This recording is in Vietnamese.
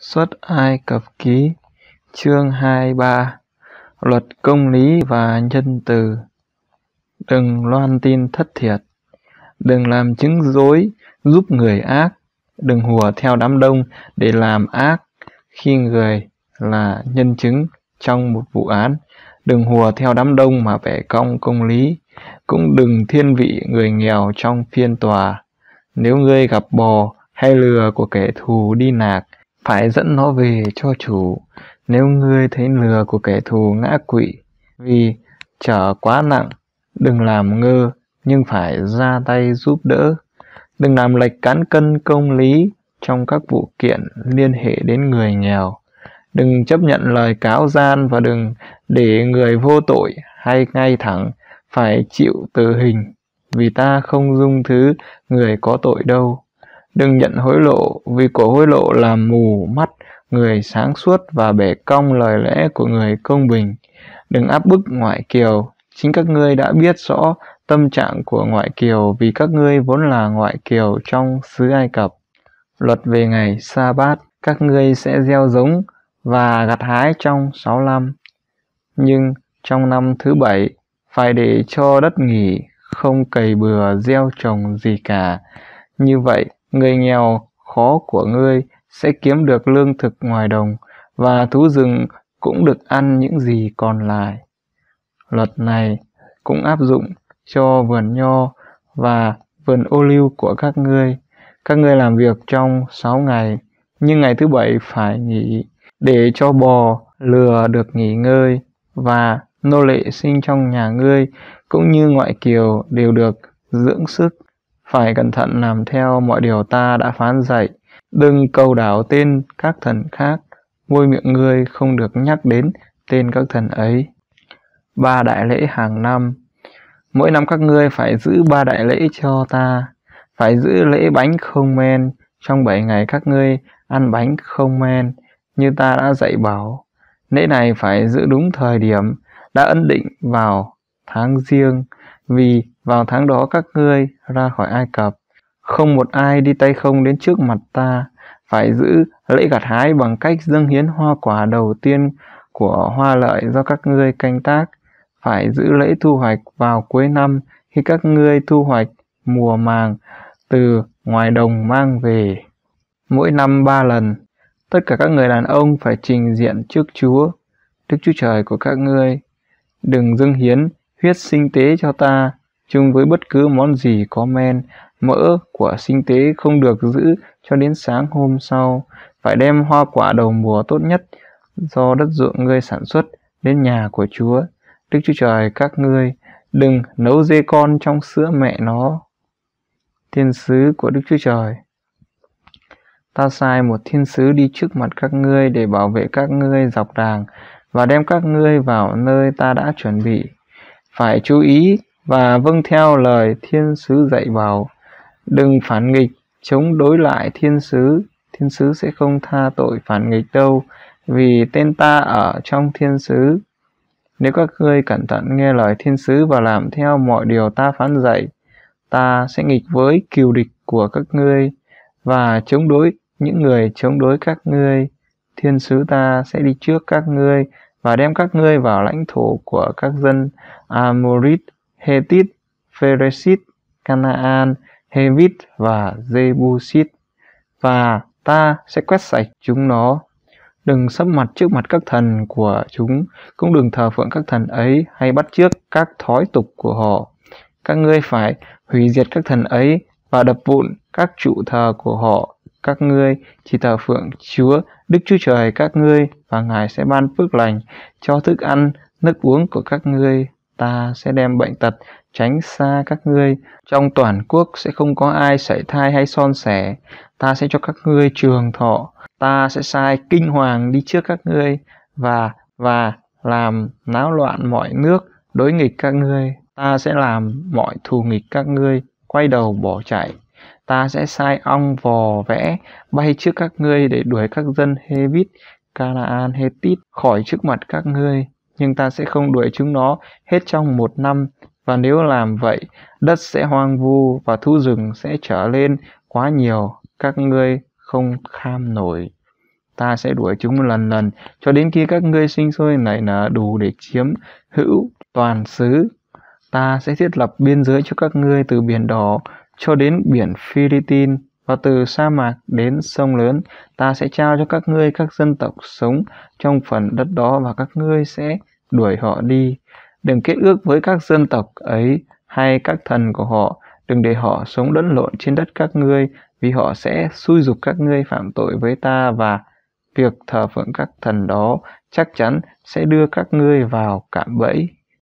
Xuất Ai Cập Ký chương 23 Luật công lý và nhân từ Đừng loan tin thất thiệt Đừng làm chứng dối giúp người ác Đừng hùa theo đám đông để làm ác Khi người là nhân chứng trong một vụ án Đừng hùa theo đám đông mà vẻ cong công lý Cũng đừng thiên vị người nghèo trong phiên tòa Nếu ngươi gặp bò hay lừa của kẻ thù đi nạc phải dẫn nó về cho chủ nếu ngươi thấy lừa của kẻ thù ngã quỵ vì trở quá nặng đừng làm ngơ nhưng phải ra tay giúp đỡ đừng làm lệch cán cân công lý trong các vụ kiện liên hệ đến người nghèo đừng chấp nhận lời cáo gian và đừng để người vô tội hay ngay thẳng phải chịu tử hình vì ta không dung thứ người có tội đâu đừng nhận hối lộ vì của hối lộ làm mù mắt người sáng suốt và bể cong lời lẽ của người công bình đừng áp bức ngoại kiều chính các ngươi đã biết rõ tâm trạng của ngoại kiều vì các ngươi vốn là ngoại kiều trong xứ ai cập luật về ngày sa bát các ngươi sẽ gieo giống và gặt hái trong sáu năm nhưng trong năm thứ bảy phải để cho đất nghỉ không cày bừa gieo trồng gì cả như vậy Người nghèo khó của ngươi sẽ kiếm được lương thực ngoài đồng và thú rừng cũng được ăn những gì còn lại. Luật này cũng áp dụng cho vườn nho và vườn ô liu của các ngươi. Các ngươi làm việc trong 6 ngày, nhưng ngày thứ bảy phải nghỉ để cho bò lừa được nghỉ ngơi và nô lệ sinh trong nhà ngươi cũng như ngoại kiều đều được dưỡng sức phải cẩn thận làm theo mọi điều ta đã phán dạy đừng cầu đảo tên các thần khác môi miệng ngươi không được nhắc đến tên các thần ấy ba đại lễ hàng năm mỗi năm các ngươi phải giữ ba đại lễ cho ta phải giữ lễ bánh không men trong bảy ngày các ngươi ăn bánh không men như ta đã dạy bảo lễ này phải giữ đúng thời điểm đã ấn định vào tháng riêng vì vào tháng đó các ngươi ra khỏi Ai Cập, không một ai đi tay không đến trước mặt ta, phải giữ lễ gặt hái bằng cách dâng hiến hoa quả đầu tiên của hoa lợi do các ngươi canh tác, phải giữ lễ thu hoạch vào cuối năm khi các ngươi thu hoạch mùa màng từ ngoài đồng mang về. Mỗi năm ba lần, tất cả các người đàn ông phải trình diện trước Chúa, Đức Chúa Trời của các ngươi. Đừng dâng hiến huyết sinh tế cho ta chung với bất cứ món gì có men mỡ của sinh tế không được giữ cho đến sáng hôm sau phải đem hoa quả đầu mùa tốt nhất do đất ruộng ngươi sản xuất đến nhà của chúa đức chúa trời các ngươi đừng nấu dê con trong sữa mẹ nó thiên sứ của đức chúa trời ta sai một thiên sứ đi trước mặt các ngươi để bảo vệ các ngươi dọc đàng và đem các ngươi vào nơi ta đã chuẩn bị phải chú ý và vâng theo lời thiên sứ dạy bảo đừng phản nghịch chống đối lại thiên sứ thiên sứ sẽ không tha tội phản nghịch đâu vì tên ta ở trong thiên sứ nếu các ngươi cẩn thận nghe lời thiên sứ và làm theo mọi điều ta phán dạy ta sẽ nghịch với kiều địch của các ngươi và chống đối những người chống đối các ngươi thiên sứ ta sẽ đi trước các ngươi và đem các ngươi vào lãnh thổ của các dân Amorit, Hethit, Pheresit, Canaan, Hevit và Jebusit và ta sẽ quét sạch chúng nó. Đừng sấp mặt trước mặt các thần của chúng, cũng đừng thờ phượng các thần ấy hay bắt chước các thói tục của họ. Các ngươi phải hủy diệt các thần ấy và đập vụn các trụ thờ của họ các ngươi chỉ thờ phượng Chúa Đức Chúa Trời các ngươi và Ngài sẽ ban phước lành cho thức ăn, nước uống của các ngươi. Ta sẽ đem bệnh tật tránh xa các ngươi. Trong toàn quốc sẽ không có ai sảy thai hay son sẻ. Ta sẽ cho các ngươi trường thọ. Ta sẽ sai kinh hoàng đi trước các ngươi và và làm náo loạn mọi nước đối nghịch các ngươi. Ta sẽ làm mọi thù nghịch các ngươi quay đầu bỏ chạy ta sẽ sai ong vò vẽ bay trước các ngươi để đuổi các dân Hevit, Canaan, Hethit khỏi trước mặt các ngươi, nhưng ta sẽ không đuổi chúng nó hết trong một năm. Và nếu làm vậy, đất sẽ hoang vu và thu rừng sẽ trở lên quá nhiều, các ngươi không kham nổi. Ta sẽ đuổi chúng lần lần, cho đến khi các ngươi sinh sôi nảy nở đủ để chiếm hữu toàn xứ. Ta sẽ thiết lập biên giới cho các ngươi từ biển đỏ cho đến biển Philippines và từ sa mạc đến sông lớn, ta sẽ trao cho các ngươi các dân tộc sống trong phần đất đó và các ngươi sẽ đuổi họ đi. Đừng kết ước với các dân tộc ấy hay các thần của họ, đừng để họ sống lẫn lộn trên đất các ngươi, vì họ sẽ xui dục các ngươi phạm tội với ta và việc thờ phượng các thần đó chắc chắn sẽ đưa các ngươi vào cạm bẫy.